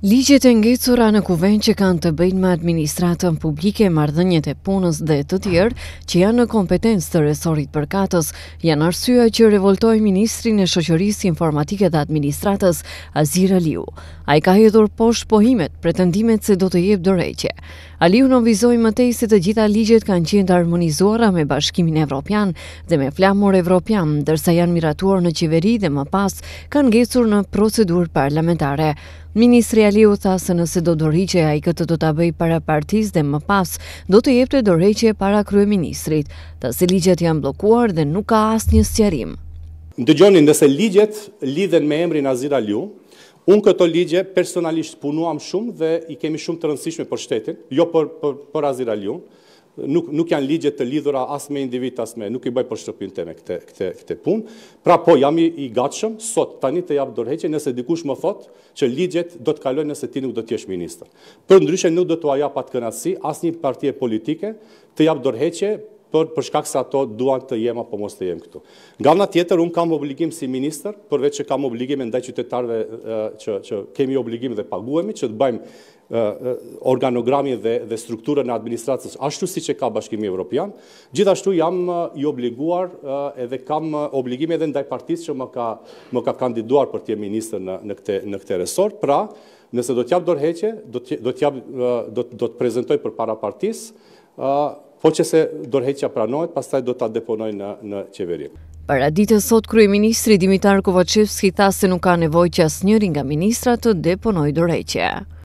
Ligjet e ngecura në kuven që kanë të bëjnë me administratën publike, mardhënjet e punës dhe të tjerë, që janë në kompetens të resorit përkatës, janë arsua që revoltoj Ministrin e Shqoqërisë Informatike dhe Administratës, Azira Liu. A i ka hedhur posh pohimet, pretendimet se do të jep dëreqe. Aliu në vizoj mëtej se të gjitha ligjet kanë qenë të harmonizuara me bashkimin evropian dhe me flamur evropian, dërsa janë miratuar në qeveri dhe më pas kanë ngecur në procedur parlamentare. Ministri Aliu tha se nëse do dorëhiqej ai këtë do ta bëj para partisë dhe më pas do të jepte dorëhiqje para kryeministrit. Tasë ligjet janë bllokuar dhe nuk ka asnjë sqarim. Dëgjoni, nëse ligjet lidhen me emrin Azir Aliu, Unë këto ligje personalisht punuam shumë dhe i kemi shumë të rëndësishme për shtetin, jo për, për, për Azir nuk, nuk janë ligjet të lidhura as me individ, as me, nuk i bëj për shtëpin të me këte, këte, pun. Pra po, jam i, gatshëm, sot, tani të japë dorheqe, nëse dikush më thot që ligjet do të kalojnë nëse ti nuk do t'jesh minister. Për ndryshe, nuk do t'u aja pat kënatësi, as një partije politike të japë dorheqe për për shkak se ato duan të jema apo mos të jemë këtu. Nga ana tjetër un kam obligim si ministër, përveç që kam obligime ndaj qytetarëve që që kemi obligim dhe paguhemi që të bëjmë organogramin dhe dhe strukturën e administratës ashtu siç e ka Bashkimi Evropian. Gjithashtu jam i obliguar edhe kam obligime edhe ndaj partisë që më ka më ka kandiduar për të minister ministër në në këtë në këtë resort. Pra, nëse do të jap dorëheqje, do të do të jap do të prezantoj përpara partisë po që se dorheqja pranojt, pas taj do të deponojnë në, në qeveri. Para ditë e sot, Krye Ministri Dimitar Kovacevski ta se nuk ka nevoj që asë njëri nga ministrat të deponoj dorheqja.